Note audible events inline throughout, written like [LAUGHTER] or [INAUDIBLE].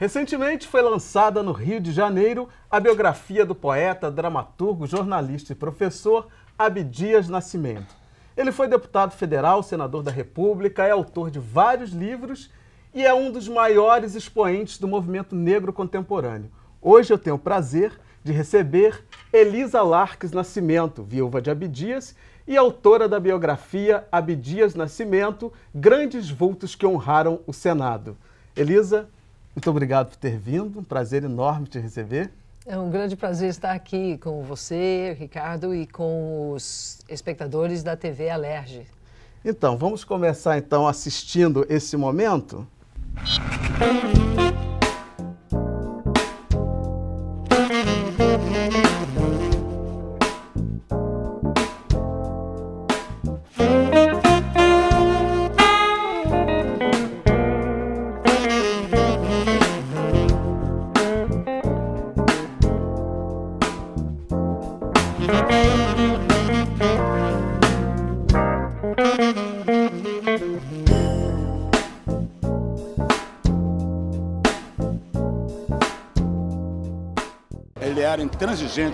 Recentemente foi lançada no Rio de Janeiro a biografia do poeta, dramaturgo, jornalista e professor Abdias Nascimento. Ele foi deputado federal, senador da República, é autor de vários livros e é um dos maiores expoentes do movimento negro contemporâneo. Hoje eu tenho o prazer de receber Elisa Larques Nascimento, viúva de Abdias e autora da biografia Abdias Nascimento, Grandes Vultos que Honraram o Senado. Elisa, muito obrigado por ter vindo, um prazer enorme te receber. É um grande prazer estar aqui com você, Ricardo, e com os espectadores da TV Alerge. Então, vamos começar então assistindo esse momento?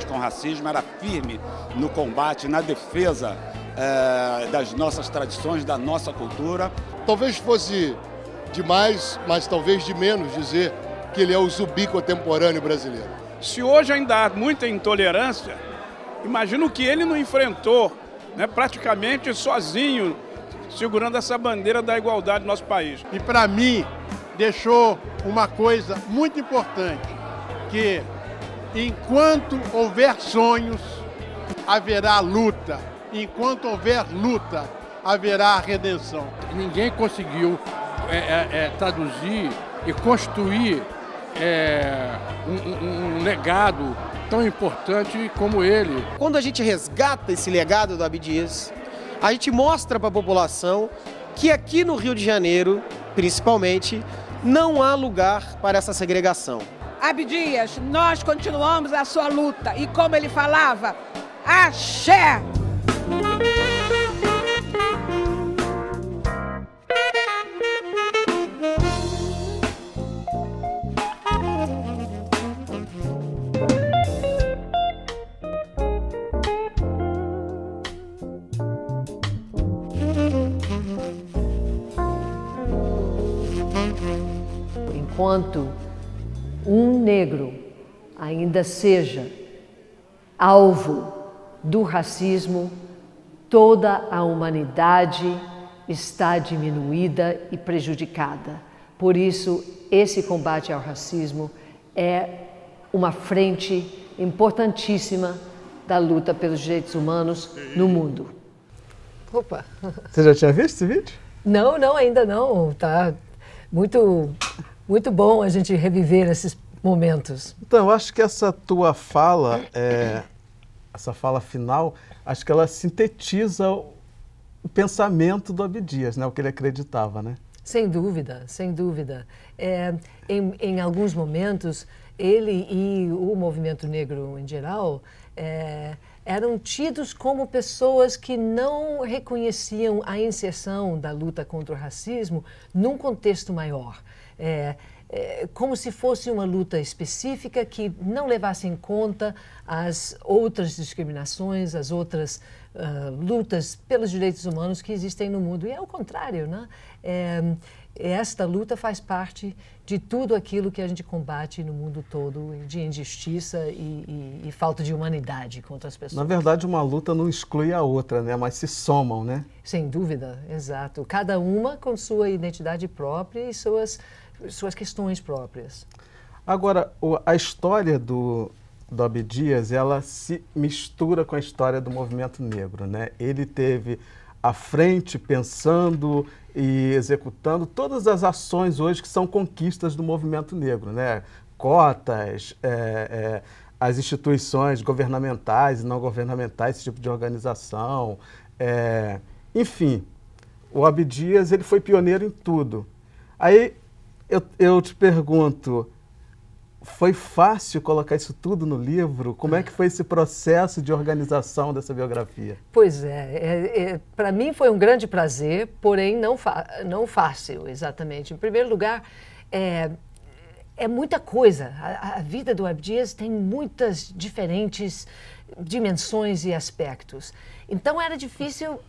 com racismo, era firme no combate, na defesa é, das nossas tradições, da nossa cultura. Talvez fosse demais, mas talvez de menos dizer que ele é o zumbi contemporâneo brasileiro. Se hoje ainda há muita intolerância, imagino que ele não enfrentou né, praticamente sozinho, segurando essa bandeira da igualdade do nosso país. E para mim, deixou uma coisa muito importante, que Enquanto houver sonhos, haverá luta. Enquanto houver luta, haverá redenção. Ninguém conseguiu é, é, é traduzir e construir é, um, um, um legado tão importante como ele. Quando a gente resgata esse legado do Abdias, a gente mostra para a população que aqui no Rio de Janeiro, principalmente, não há lugar para essa segregação. Abdias, nós continuamos a sua luta. E como ele falava, axé! Enquanto negro ainda seja alvo do racismo, toda a humanidade está diminuída e prejudicada. Por isso, esse combate ao racismo é uma frente importantíssima da luta pelos direitos humanos no mundo. Opa! Você já tinha visto esse vídeo? Não, não, ainda não. Tá muito, muito bom a gente reviver esses momentos. Então, eu acho que essa tua fala, é, essa fala final, acho que ela sintetiza o, pensamento do Abdias, né? o que ele acreditava, né? Sem dúvida, sem dúvida. É, em, em, alguns momentos, ele e o movimento negro em geral é, eram tidos como pessoas que não reconheciam a inserção da luta contra o racismo num contexto maior. É, é, como se fosse uma luta específica que não levasse em conta as outras discriminações, as outras uh, lutas pelos direitos humanos que existem no mundo. E é o contrário, né? É, é, esta luta faz parte de tudo aquilo que a gente combate no mundo todo de injustiça e, e, e, falta de humanidade contra as pessoas. Na verdade, uma luta não exclui a outra, né? Mas se somam, né? Sem dúvida, exato. Cada uma com sua identidade própria e suas suas questões próprias. Agora, o, a história do, do Dias, ela se mistura com a história do movimento negro, né? Ele teve à frente pensando e executando todas as ações hoje que são conquistas do movimento negro, né? Cotas, é, é, as instituições governamentais e não governamentais, esse tipo de organização, é, enfim, o Abdias ele foi pioneiro em tudo. Aí eu, eu te pergunto, foi fácil colocar isso tudo no livro? Como é que foi esse processo de organização dessa biografia? Pois é, é, é para mim foi um grande prazer, porém não, não fácil, exatamente. Em primeiro lugar, é, é muita coisa. A, a vida do Abdias tem muitas diferentes dimensões e aspectos. Então era difícil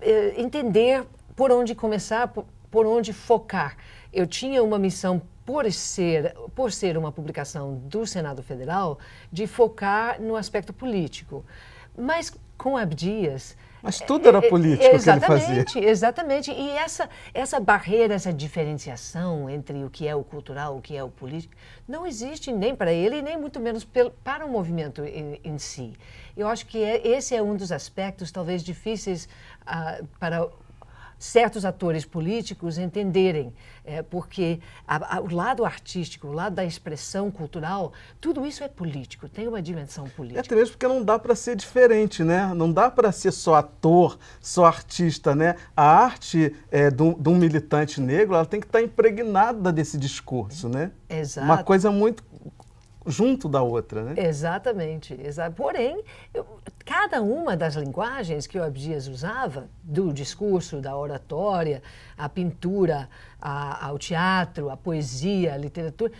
eh, entender por onde começar, por, por onde focar eu tinha uma missão por ser, por ser uma publicação do Senado Federal, de focar no aspecto político. Mas com Abdias, mas tudo era é, é, político exatamente, que ele fazia. Exatamente, E essa, essa barreira, essa diferenciação entre o que é o cultural, o que é o político, não existe nem para ele, nem muito menos para o movimento em, em si. Eu acho que é, esse é um dos aspectos talvez difíceis ah, para certos atores políticos entenderem, é, porque a, a, o lado artístico, o lado da expressão cultural, tudo isso é político, tem uma dimensão é política. É mesmo porque não dá para ser diferente, né? Não dá para ser só ator, só artista, né? A arte é, de um militante negro, ela tem que estar tá impregnada desse discurso, né? Exato. Uma coisa muito junto da outra, né? Exatamente. Exa Porém, eu, cada uma das linguagens que o Abdias usava, do discurso, da oratória, à pintura, a, ao teatro, à poesia, à literatura,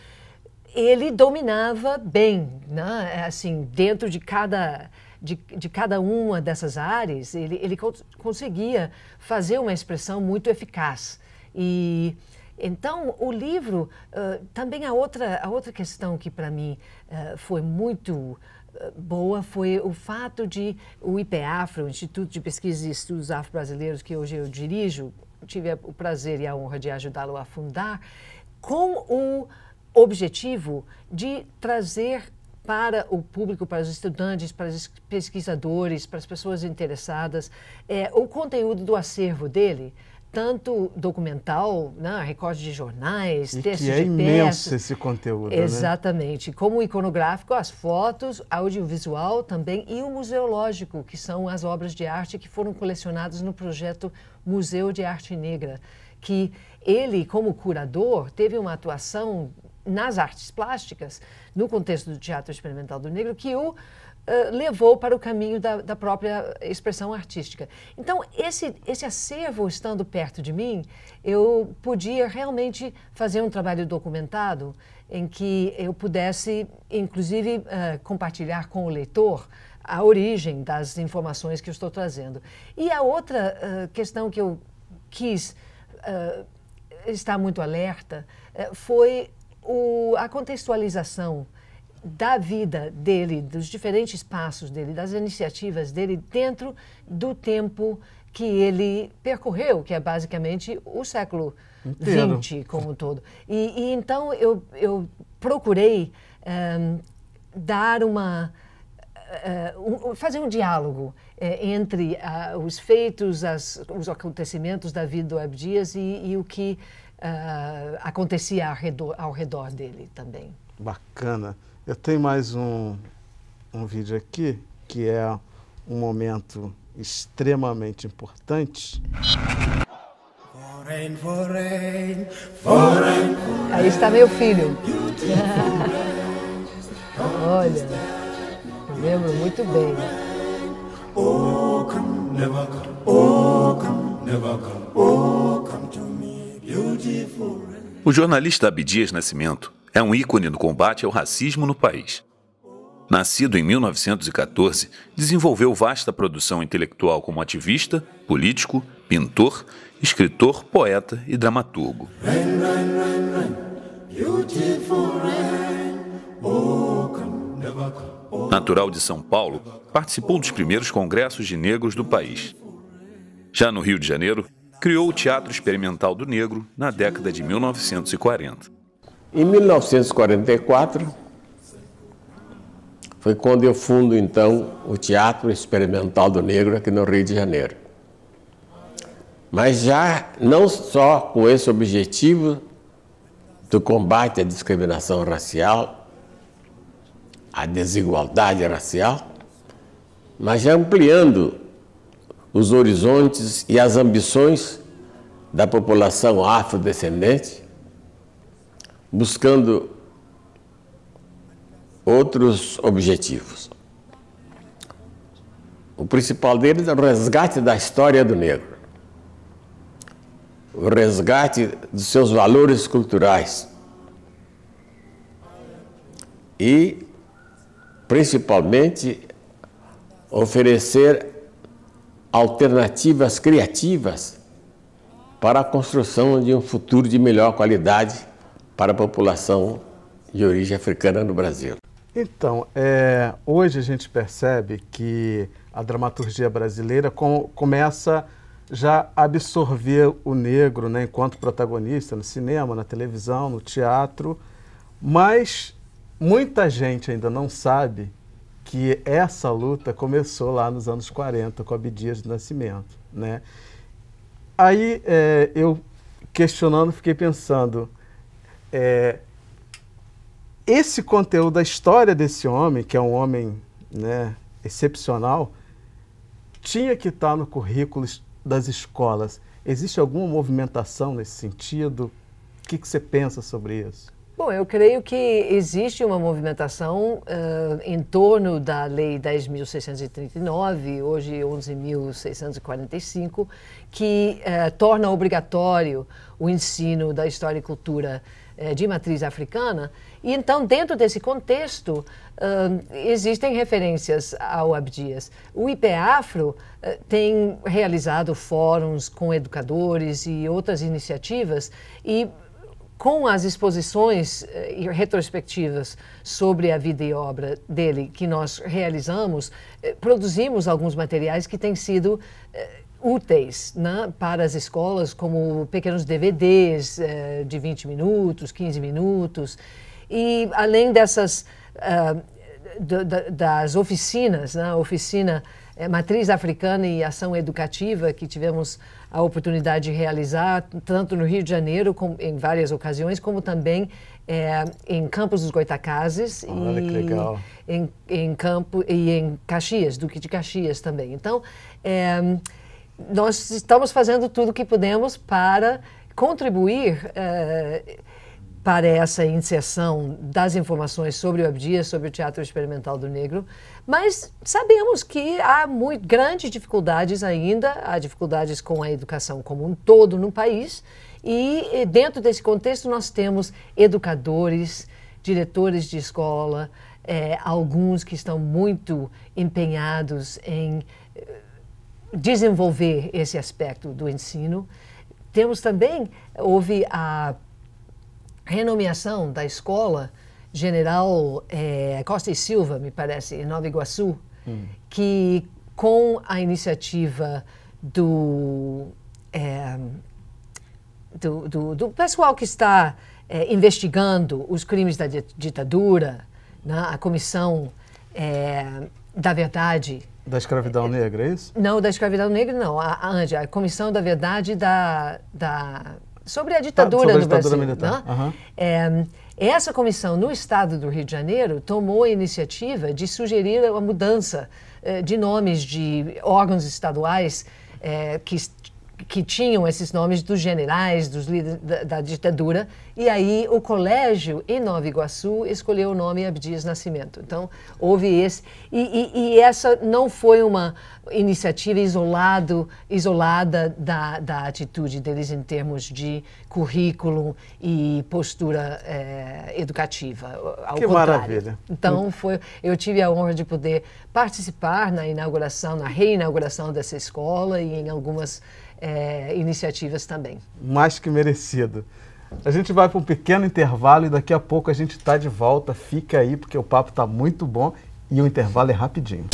ele dominava bem, né? É, assim, dentro de cada, de, de cada uma dessas áreas, ele, ele conseguia fazer uma expressão muito eficaz. E então, o livro, uh, também a outra, a outra questão que para mim uh, foi muito boa foi o fato de o IPEAFRO, o Instituto de Pesquisa e Estudos Afro-Brasileiros, que hoje eu dirijo, tive o prazer e a honra de ajudá-lo a fundar, com o objetivo de trazer para o público, para os estudantes, para os pesquisadores, para as pessoas interessadas, é, o conteúdo do acervo dele tanto documental, né, recorte de jornais, e textos que é de imenso esse conteúdo, né? Exatamente. Né? Como o iconográfico, as fotos, audiovisual também e o museológico, que são as obras de arte que foram colecionadas no projeto Museu de Arte Negra, que ele, como curador, teve uma atuação nas artes plásticas, no contexto do Teatro Experimental do Negro, que o eh, levou para o caminho da, da, própria expressão artística. Então, esse, esse acervo estando perto de mim, eu podia realmente fazer um trabalho documentado em que eu pudesse, inclusive, uh, compartilhar com o leitor a origem das informações que eu estou trazendo. E a outra uh, questão que eu quis uh, estar muito alerta uh, foi o, a contextualização da vida dele, dos diferentes passos dele, das iniciativas dele dentro do tempo que ele percorreu, que é basicamente o século XX como um todo. E, e então eu, eu procurei um, eh, dar uma. Uh, um, fazer um diálogo uh, entre uh, os feitos, as, os acontecimentos da vida do Abdias e, e o que ah, acontecia ao redor, ao redor dele também. Bacana. Eu tenho mais um, um vídeo aqui que é um momento extremamente importante. Foreign, foreign, foreign, Aí está meu filho. [LAUGHS] Olha, lembro muito bem. Oh, come, never come, oh, come, never come, oh, come to me, beautiful. O jornalista Abdias Nascimento é um ícone no combate ao racismo no país. Nascido em 1914, desenvolveu vasta produção intelectual como ativista, político, pintor, escritor, poeta e dramaturgo. Natural de São Paulo, participou dos primeiros congressos de negros do país. Já no Rio de Janeiro, criou o Teatro Experimental do Negro na década de 1940. Em 1944, foi quando eu fundo então o Teatro Experimental do Negro aqui no Rio de Janeiro. Mas já não só com esse objetivo do combate à discriminação racial, à desigualdade racial, mas já ampliando os horizontes e as ambições da população afrodescendente buscando outros objetivos. O principal deles é o resgate da história do negro, o resgate dos seus valores culturais e, principalmente, oferecer alternativas criativas para a construção de um futuro de melhor qualidade para a população de origem africana no Brasil. Então, é, hoje a gente percebe que a dramaturgia brasileira com, começa já a absorver o negro né, enquanto protagonista no cinema, na televisão, no teatro, mas muita gente ainda não sabe que essa luta começou lá nos anos 40 com Abdias do Nascimento. Né? Aí é, eu, questionando, fiquei pensando é, esse conteúdo da história desse homem, que é um homem né, excepcional, tinha que estar tá no currículo das escolas. Existe alguma movimentação nesse sentido? O que, que você pensa sobre isso? Bom, eu creio que existe uma movimentação uh, em torno da Lei 10.639, hoje 11.645, que uh, torna obrigatório o ensino da história e cultura é, de matriz africana. E então, dentro desse contexto, uh, existem referências ao Abdias. O IPAfro uh, tem realizado fóruns com educadores e outras iniciativas e com as exposições e retrospectivas sobre a vida e obra dele que nós realizamos, produzimos alguns materiais que têm sido úteis né, para as escolas, como pequenos DVDs eh, de 20 minutos, 15 minutos. E além dessas, uh, das oficinas, né, a oficina eh, Matriz Africana e Ação Educativa, que tivemos a oportunidade de realizar, tanto no Rio de Janeiro, com, em várias ocasiões, como também é, em Campos dos Goitacazes ah, Olha, e em, em, Campo e em Caxias, Duque de Caxias também. Então, é, nós estamos fazendo tudo o que podemos para contribuir eh, para essa inserção das informações sobre o Abdias, sobre o Teatro Experimental do Negro, mas sabemos que há muito, grandes dificuldades ainda, há dificuldades com a educação como um todo no país, e eh, dentro desse contexto nós temos educadores, diretores de escola, eh, alguns que estão muito empenhados em desenvolver esse aspecto do ensino. Temos também, houve a renomeação da escola General eh, Costa e Silva, me parece, em Nova Iguaçu, hum. que com a iniciativa do, eh, do, do, do, pessoal que está eh, investigando os crimes da ditadura, né, a Comissão da Verdade da escravidão é, é. negra, é isso? Não, da escravidão negra não. A, a ANDI, a Comissão da Verdade da, da... sobre a ditadura tá, sobre a ditadura Brasil, Militar. Uhum. É, essa comissão no estado do Rio de Janeiro tomou a iniciativa de sugerir a mudança eh, de nomes de órgãos estaduais é, que que tinham esses nomes dos generais, dos líderes da, da, ditadura. E aí o colégio em Nova Iguaçu escolheu o nome Abdias Nascimento. Então houve esse e, e, e essa não foi uma iniciativa isolado, isolada da, da atitude deles em termos de currículo e postura é, educativa. Ao que contrário. maravilha! Então foi, eu tive a honra de poder participar na inauguração, na reinauguração dessa escola e em algumas é, iniciativas também. Mais que merecido. A gente vai para um pequeno intervalo e daqui a pouco a gente está de volta. Fica aí porque o papo está muito bom e o intervalo é rapidinho.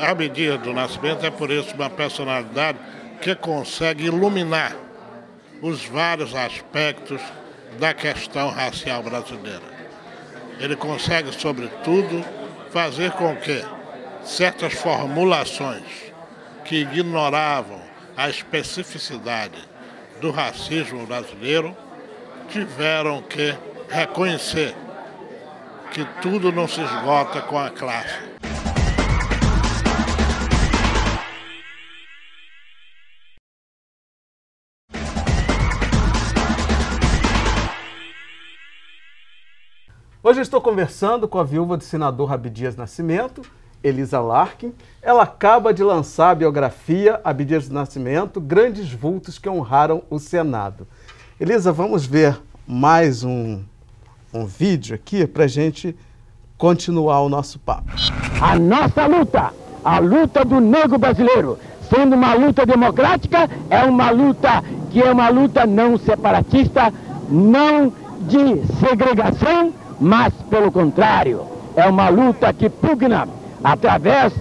A medida do nascimento é por isso uma personalidade que consegue iluminar os vários aspectos da questão racial brasileira. Ele consegue, sobretudo, fazer com que certas formulações que ignoravam a especificidade do racismo brasileiro tiveram que reconhecer que tudo não se esgota com a classe. Hoje estou conversando com a viúva do senador Rabi Dias Nascimento, Elisa Larkin, ela acaba de lançar a biografia Abdias do Nascimento, Grandes Vultos que Honraram o Senado. Elisa, vamos ver mais um, um vídeo aqui para gente continuar o nosso papo. A nossa luta, a luta do negro brasileiro, sendo uma luta democrática, é uma luta que é uma luta não separatista, não de segregação, mas pelo contrário, é uma luta que pugna através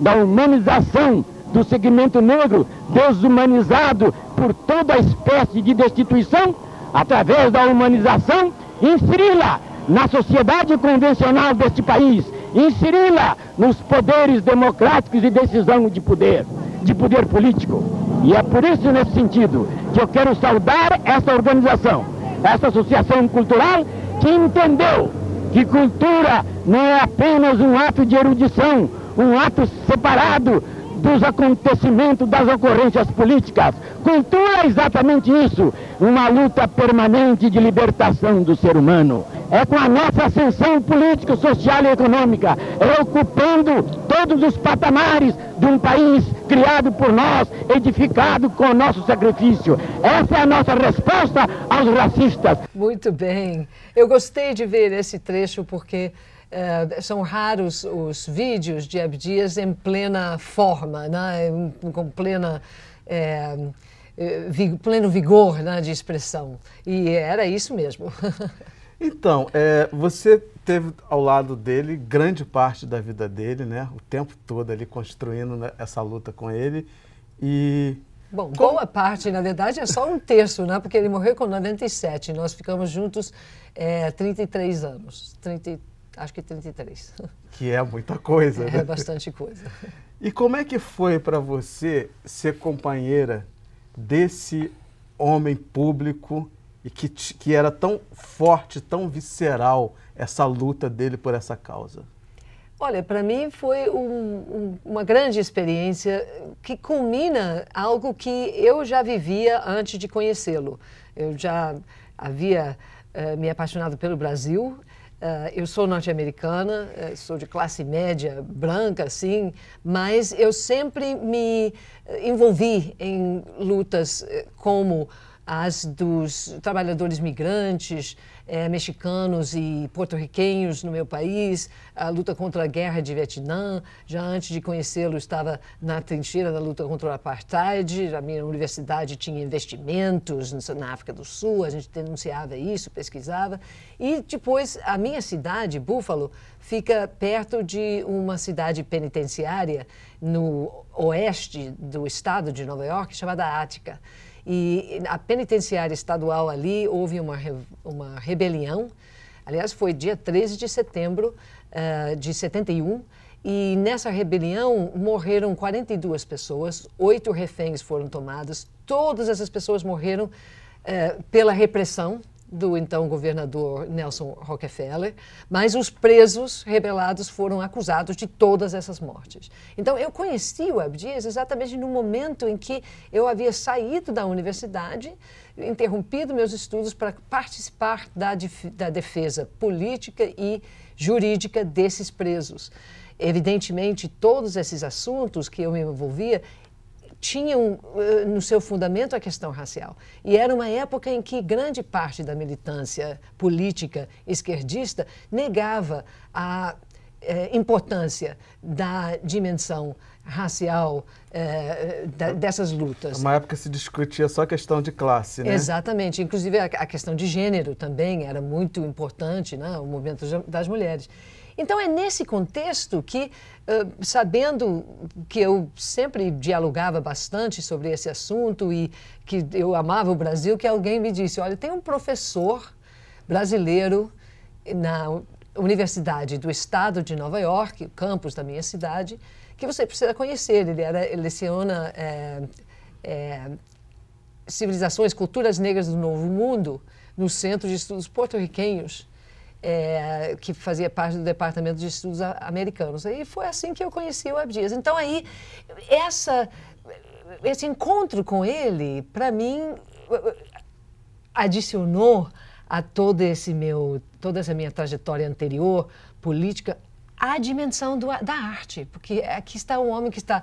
da humanização do segmento negro, desumanizado por toda espécie de destituição, através da humanização, inseri-la na sociedade convencional deste país, inseri-la nos poderes democráticos e decisão de poder, de poder político. E é por isso, nesse sentido, que eu quero saudar essa organização, essa associação cultural que entendeu que cultura não é apenas um ato de erudição, um ato separado dos acontecimentos, das ocorrências políticas. Cultura é exatamente isso, uma luta permanente de libertação do ser humano é com a nossa ascensão política, social e econômica, é ocupando todos os patamares de um país criado por nós, edificado com o nosso sacrifício. Essa é a nossa resposta aos racistas. Muito bem. Eu gostei de ver esse trecho porque é, são raros os vídeos de Abdias em plena forma, né? com plena. É, pleno vigor né, de expressão. E era isso mesmo. [LAUGHS] Então, é, você teve ao lado dele grande parte da vida dele, né? O tempo todo ali construindo né, essa luta com ele e Bom, Como? boa parte, na verdade, é só um terço, né? Porque ele morreu com 97. Nós ficamos juntos é, 33 anos. 30, acho que 33. Que é muita coisa, é, né? É bastante coisa. E como é que foi para você ser companheira desse homem público e que, que era tão forte, tão visceral essa luta dele por essa causa? Olha, para mim foi um, um, uma grande experiência que culmina algo que eu já vivia antes de conhecê-lo. Eu já havia uh, me apaixonado pelo Brasil. Uh, eu sou norte-americana, uh, sou de classe média, branca, assim, mas eu sempre me envolvi em lutas como as dos trabalhadores migrantes, eh, mexicanos e porto-riquenhos no meu país, a luta contra a guerra de Vietnã. Já antes de conhecê-lo, estava na trincheira da luta contra o apartheid. A minha universidade tinha investimentos na África do Sul, a gente denunciava isso, pesquisava. E depois, a minha cidade, Buffalo, fica perto de uma cidade penitenciária no oeste do estado de Nova York, chamada Ática. E a penitenciária estadual ali houve uma, uma rebelião. Aliás, foi dia 13 de setembro uh, de 71. E nessa rebelião morreram 42 pessoas, oito reféns foram tomados. Todas essas pessoas morreram uh, pela repressão do então governador Nelson Rockefeller, mas os presos rebelados foram acusados de todas essas mortes. Então eu conheci o Abdias exatamente no momento em que eu havia saído da universidade, interrompido meus estudos para participar da, da defesa política e jurídica desses presos. Evidentemente, todos esses assuntos que eu me envolvia tinham eh, no seu fundamento a questão racial. E era uma época em que grande parte da militância política esquerdista negava a eh, importância da dimensão racial eh, da, dessas lutas. É uma época se discutia só a questão de classe, né? Exatamente. Inclusive a, a questão de gênero também era muito importante, né? o movimento das mulheres. Então é nesse contexto que, eh, sabendo que eu sempre dialogava bastante sobre esse assunto e que eu amava o Brasil, que alguém me disse, olha, tem um professor brasileiro na Universidade do Estado de Nova York, campus da minha cidade, que você precisa conhecer. Ele, era, leciona é, é, civilizações, culturas negras do Novo Mundo no Centro de Estudos Porto-Riquenhos é, que fazia parte do Departamento de Estudos Americanos. E foi assim que eu conheci o Abdias. Então aí, essa, esse encontro com ele, para mim, adicionou a todo esse meu, toda essa minha trajetória anterior política a dimensão do, da arte, porque aqui está um homem que está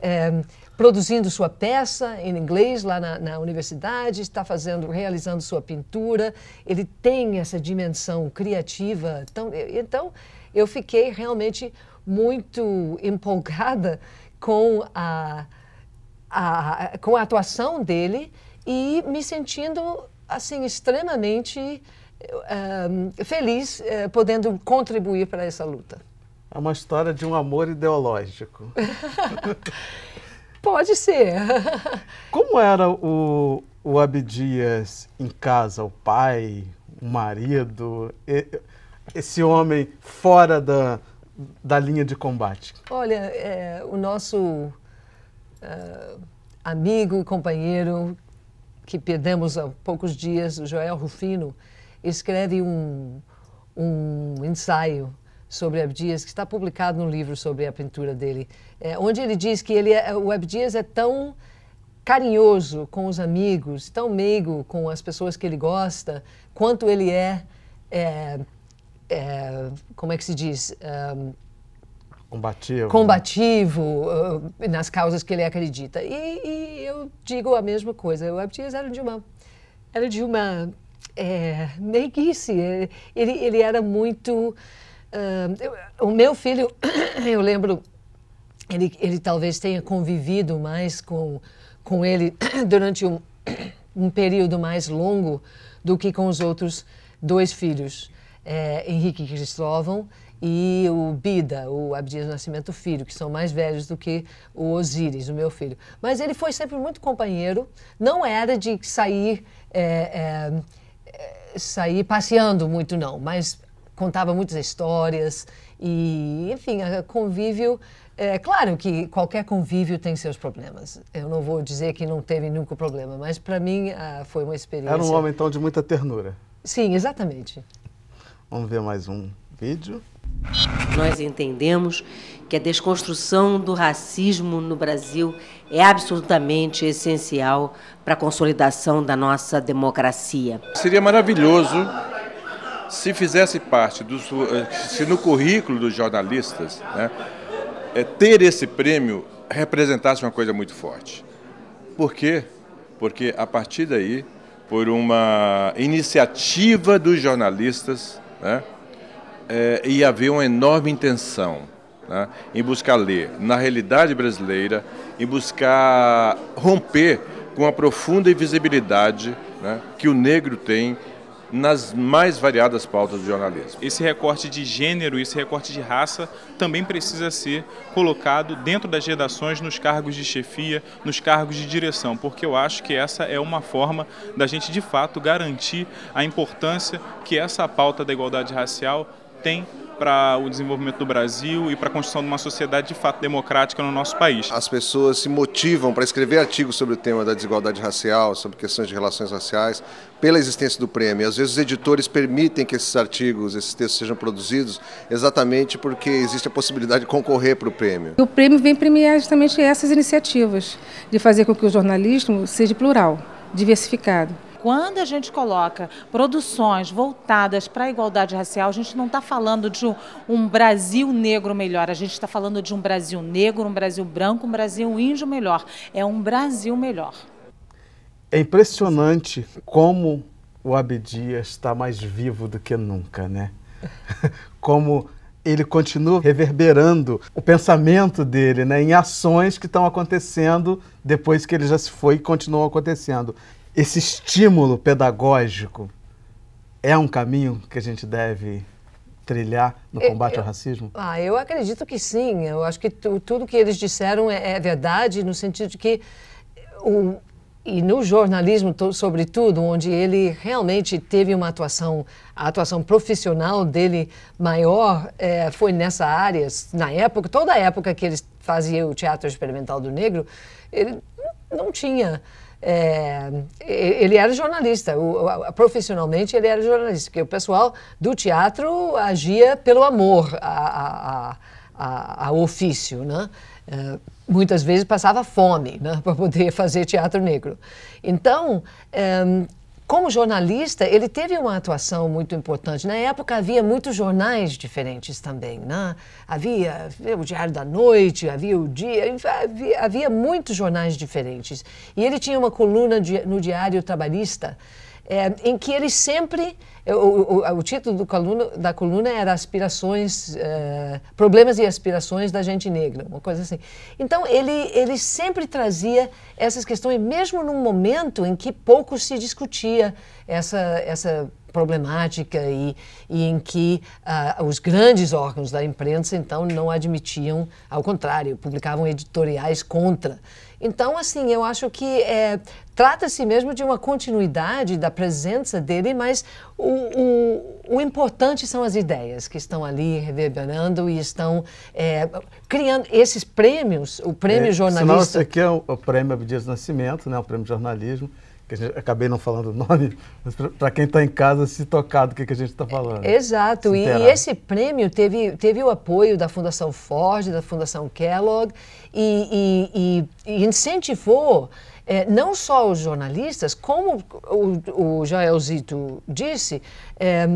é, produzindo sua peça em inglês lá na, na, universidade, está fazendo, realizando sua pintura. Ele tem essa dimensão criativa. Tão, então, eu fiquei realmente muito empolgada com a, a, com a atuação dele e me sentindo assim extremamente um, eh, feliz uh, podendo contribuir para essa luta. É uma história de um amor ideológico. [LAUGHS] Pode ser. [LAUGHS] Como era o, o Abdias em casa, o pai, o marido, esse homem fora da, da linha de combate? Olha, é, o nosso uh, amigo e companheiro que perdemos há poucos dias, Joel Rufino, escreve um, um ensaio sobre Abdias, que está publicado no livro sobre a pintura dele, é, onde ele diz que ele é, o Abdias é tão carinhoso com os amigos, tão meigo com as pessoas que ele gosta, quanto ele é, é, é como é que se diz? combativo. Né? Combativo uh, nas causas que ele acredita. E, e, eu digo a mesma coisa. O Abdias era de uma, era de uma é, meiguice. Ele, ele era muito Uh, o meu filho, [COUGHS] eu lembro, ele, ele talvez tenha convivido mais com, com ele [COUGHS] durante um, [COUGHS] um período mais longo do que com os outros dois filhos, é, Henrique Cristóvão e o Bida, o Abdias Nascimento Filho, que são mais velhos do que o Osíris, o meu filho. Mas ele foi sempre muito companheiro, não era de sair. É, é, sair passeando muito não, mas contava muitas histórias e, enfim, convívio. É claro que qualquer convívio tem seus problemas. Eu não vou dizer que não teve nunca problema, mas para mim ah, foi uma experiência. Era um homem então de muita ternura. Sim, exatamente. Vamos ver mais um vídeo. Nós entendemos que a desconstrução do racismo no Brasil é absolutamente essencial para a consolidação da nossa democracia. Seria maravilhoso se fizesse parte, do, eh, se no currículo dos jornalistas, né, é, ter esse prêmio representasse uma coisa muito forte. Por quê? Porque a partir daí, por uma iniciativa dos jornalistas, né, é, ia haver uma enorme intenção né, em buscar ler na realidade brasileira, em buscar romper com a profunda invisibilidade né, que o negro tem nas mais variadas pautas do jornalismo. Esse recorte de gênero, esse recorte de raça também precisa ser colocado dentro das redações, nos cargos de chefia, nos cargos de direção, porque eu acho que essa é uma forma da gente de fato garantir a importância que essa pauta da igualdade racial tem para o desenvolvimento do Brasil e para a construção de uma sociedade de fato democrática no nosso país. As pessoas se motivam para escrever artigos sobre o tema da desigualdade racial, sobre questões de relações raciais, pela existência do prêmio. Às vezes os editores permitem que esses artigos, esses textos sejam produzidos exatamente porque existe a possibilidade de concorrer para o prêmio. O prêmio vem premiar justamente essas iniciativas, de fazer com que o jornalismo seja plural, diversificado quando a gente coloca produções voltadas para a igualdade racial, a gente não está falando de um, um, Brasil negro melhor, a gente está falando de um Brasil negro, um Brasil branco, um Brasil índio melhor. É um Brasil melhor. É impressionante como o Abdias está mais vivo do que nunca, né? [LAUGHS] Como ele continua reverberando o pensamento dele né, em ações que estão acontecendo depois que ele já se foi e continuam acontecendo esse estímulo pedagógico é um caminho que a gente deve trilhar no combate eu, eu, ao racismo? Ah, eu acredito que sim. Eu acho que tudo que eles disseram é, é, verdade, no sentido de que o, e no jornalismo, sobretudo, onde ele realmente teve uma atuação, a atuação profissional dele maior é, foi nessa área. Na época, toda a época que ele fazia o Teatro Experimental do Negro, ele não tinha é, ele era jornalista, o, a, profissionalmente ele era jornalista, porque o pessoal do teatro agia pelo amor a, ao ofício, né? É, muitas vezes passava fome né, [LAUGHS] para poder fazer teatro negro. Então, é, como jornalista, ele teve uma atuação muito importante. Na época havia muitos jornais diferentes também, né? Havia o Diário da Noite, havia o Dia, havia, havia muitos jornais diferentes. E ele tinha uma coluna de, no Diário Trabalhista é, em que ele sempre. O, o, o título coluna, da coluna era Aspirações, é, Problemas e Aspirações da Gente Negra, uma coisa assim. Então, ele, ele sempre trazia essas questões, mesmo num momento em que pouco se discutia essa, essa problemática e, e em que uh, os grandes órgãos da imprensa, então, não admitiam, ao contrário, publicavam editoriais contra. Então, assim, eu acho que é, trata-se mesmo de uma continuidade da presença dele, mas o, o, o, importante são as ideias que estão ali reverberando e estão é, criando esses prêmios, o prêmio é, jornalista... Esse aqui é o, o prêmio Abdias Nascimento, né, o prêmio jornalismo, que acabei não falando o nome, mas para quem está em casa se tocar do que, que a gente está falando. Exato, e, e, esse prêmio teve, teve o apoio da Fundação Ford, da Fundação Kellogg, e, e, e incentivou é, não só os jornalistas, como o, o Joelzito disse, é,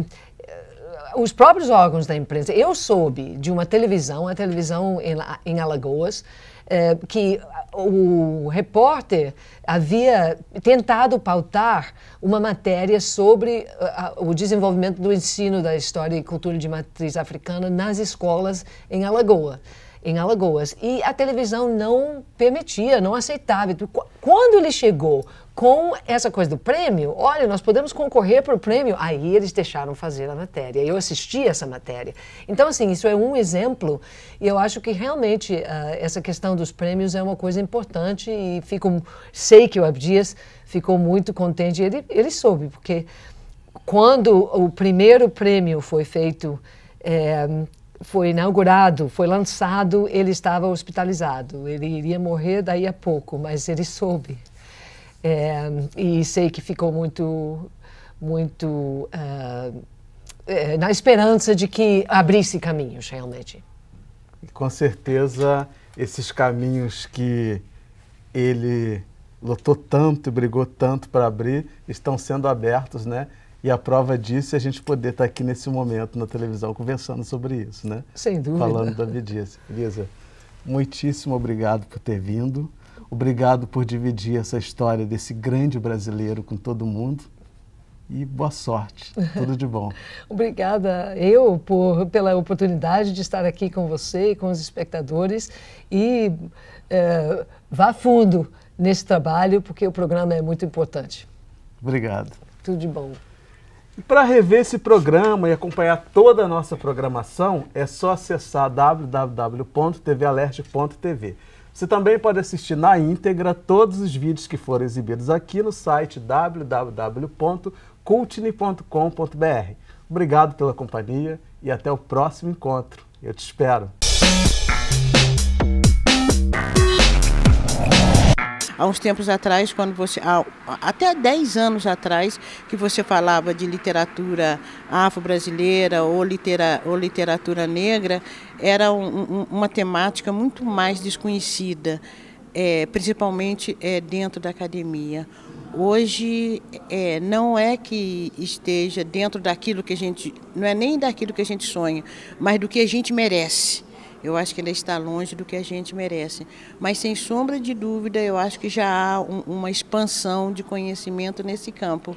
os próprios órgãos da imprensa. Eu soube de uma televisão, a televisão em, em Alagoas, é, que o repórter havia tentado pautar uma matéria sobre o desenvolvimento do ensino da história e cultura de matriz africana nas escolas em Alagoa, em Alagoas. E a televisão não permitia, não aceitava. Então, quando ele chegou com essa coisa do prêmio, olha, nós podemos concorrer para o prêmio. Aí eles deixaram fazer a matéria. Eu assisti essa matéria. Então, assim, isso é um exemplo. E eu acho que realmente uh, essa questão dos prêmios é uma coisa importante. E fico, sei que o Abdias ficou muito contente. Ele, ele soube, porque quando o primeiro prêmio foi feito. É, foi inaugurado, foi lançado, ele estava hospitalizado. Ele iria morrer daí a pouco, mas ele soube. É, e sei que ficou muito, muito uh, na esperança de que abrisse caminhos realmente. Com certeza, esses caminhos que ele lutou tanto e brigou tanto para abrir estão sendo abertos, né? E a prova disso é a gente poder estar tá aqui nesse momento na televisão conversando sobre isso, né? Sem dúvida. Falando da Bidias. Elisa, muitíssimo obrigado por ter vindo. Obrigado por dividir essa história desse grande brasileiro com todo mundo. E boa sorte, [LAUGHS] tudo de bom. Obrigada eu por, pela oportunidade de estar aqui com você e com os espectadores. E é, vá fundo nesse trabalho, porque o programa é muito importante. Obrigado. Tudo de bom. E para rever esse programa e acompanhar toda a nossa programação, é só acessar www.tvalerte.tv. Você também pode assistir na íntegra todos os vídeos que foram exibidos aqui no site www.cultine.com.br. Obrigado pela companhia e até o próximo encontro. Eu te espero. há uns tempos atrás, quando você. Há, até 10 anos atrás, que você falava de literatura afro-brasileira ou, litera, ou literatura negra, era um, um, uma temática muito mais desconhecida, é, principalmente é, dentro da academia hoje é, não é que esteja dentro daquilo que a gente, não é nem daquilo que a gente sonha, mas do que a gente merece. Eu acho que ainda está longe do que a gente merece. Mas, sem sombra de dúvida, eu acho que já há um, uma expansão de conhecimento nesse campo.